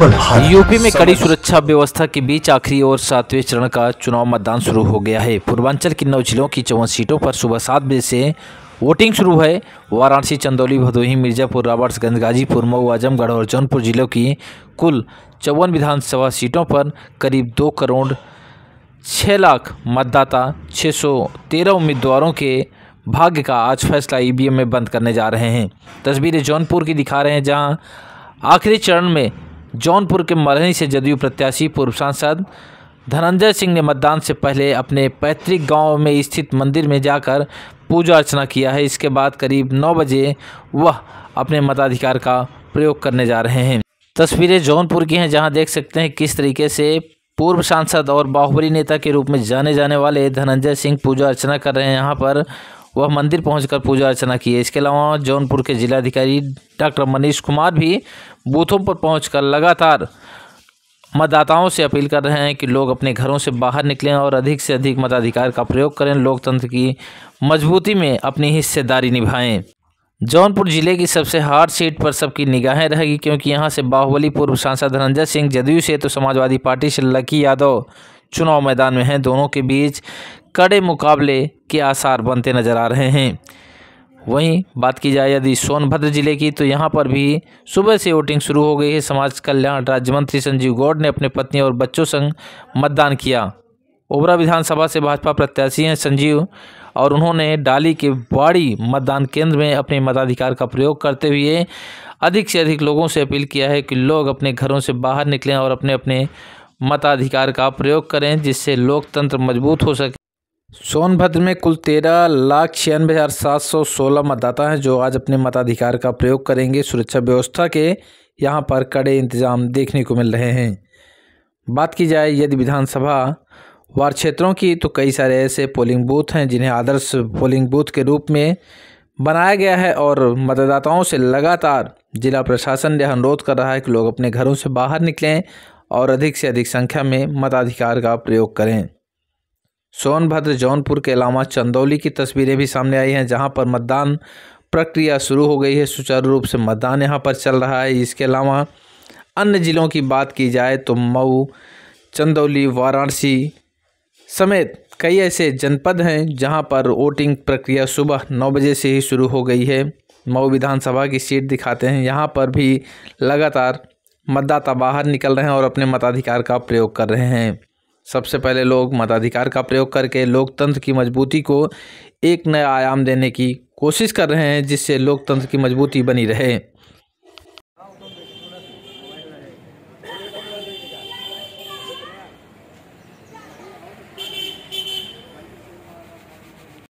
UP में कड़ी सुरक्षा व्यवस्था के बीच आखिरी और सातवें चरण का चुनाव मतदान शुरू हो गया है पूर्वांचल की नौ जिलों की चौवन सीटों पर सुबह सात बजे से वोटिंग शुरू है वाराणसी चंदौली भदोही मिर्जापुर राबर्ट्सगंज गाजीपुर मऊ आजमगढ़ और जौनपुर जिलों की कुल चौवन विधानसभा सीटों पर करीब दो करोड़ छः लाख मतदाता छः सौ तेरह उम्मीदवारों के भाग्य का आज फैसला ईवीएम में बंद करने जा रहे हैं तस्वीरें जौनपुर की दिखा रहे हैं जहां आखिरी चरण में जौनपुर के मरहनी से जदयू प्रत्याशी पूर्व सांसद धनंजय सिंह ने मतदान से पहले अपने पैतृक गांव में स्थित मंदिर में जाकर पूजा अर्चना किया है इसके बाद करीब नौ बजे वह अपने मताधिकार का प्रयोग करने जा रहे हैं तस्वीरें जौनपुर की हैं जहां देख सकते हैं किस तरीके से पूर्व सांसद और बाहुबली नेता के रूप में जाने जाने वाले धनंजय सिंह पूजा अर्चना कर रहे हैं यहाँ पर वह मंदिर पहुंचकर पूजा अर्चना की इसके अलावा जौनपुर के जिलाधिकारी डॉक्टर मनीष कुमार भी बूथों पर पहुंचकर लगातार मतदाताओं से अपील कर रहे हैं कि लोग अपने घरों से बाहर निकलें और अधिक से अधिक मताधिकार का प्रयोग करें लोकतंत्र की मजबूती में अपनी हिस्सेदारी निभाएं जौनपुर जिले की सबसे हार्ड सीट पर सबकी निगाहें रहेगी क्योंकि यहां से बाहुबली पूर्व सांसद धनंजय सिंह जदयू से तो समाजवादी पार्टी से लकी यादव चुनाव मैदान में हैं दोनों के बीच कड़े मुकाबले के आसार बनते नजर आ रहे हैं वहीं बात की जाए यदि सोनभद्र जिले की तो यहाँ पर भी सुबह से वोटिंग शुरू हो गई है समाज कल्याण राज्य मंत्री संजीव गौड़ ने अपने पत्नी और बच्चों संग मतदान किया ओबरा विधानसभा से भाजपा प्रत्याशी हैं संजीव और उन्होंने डाली के बाड़ी मतदान केंद्र में अपने मताधिकार का प्रयोग करते हुए अधिक से अधिक लोगों से अपील किया है कि लोग अपने घरों से बाहर निकलें और अपने अपने मताधिकार का प्रयोग करें जिससे लोकतंत्र मजबूत हो सके सोनभद्र में कुल तेरह लाख छियानवे हज़ार सात सौ सोलह मतदाता हैं जो आज अपने मताधिकार का प्रयोग करेंगे सुरक्षा व्यवस्था के यहाँ पर कड़े इंतजाम देखने को मिल रहे हैं बात की जाए यदि विधानसभा वार क्षेत्रों की तो कई सारे ऐसे पोलिंग बूथ हैं जिन्हें आदर्श पोलिंग बूथ के रूप में बनाया गया है और मतदाताओं से लगातार जिला प्रशासन यह अनुरोध कर रहा है कि लोग अपने घरों से बाहर निकलें और अधिक से अधिक संख्या में मताधिकार का प्रयोग करें सोनभद्र जौनपुर के अलावा चंदौली की तस्वीरें भी सामने आई हैं जहां पर मतदान प्रक्रिया शुरू हो गई है सुचारू रूप से मतदान यहाँ पर चल रहा है इसके अलावा अन्य ज़िलों की बात की जाए तो मऊ चंदौली वाराणसी समेत कई ऐसे जनपद हैं जहां पर वोटिंग प्रक्रिया सुबह नौ बजे से ही शुरू हो गई है मऊ विधानसभा की सीट दिखाते हैं यहाँ पर भी लगातार मतदाता बाहर निकल रहे हैं और अपने मताधिकार का प्रयोग कर रहे हैं सबसे पहले लोग मताधिकार का प्रयोग करके लोकतंत्र की मजबूती को एक नया आयाम देने की कोशिश कर रहे हैं जिससे लोकतंत्र की मजबूती बनी रहे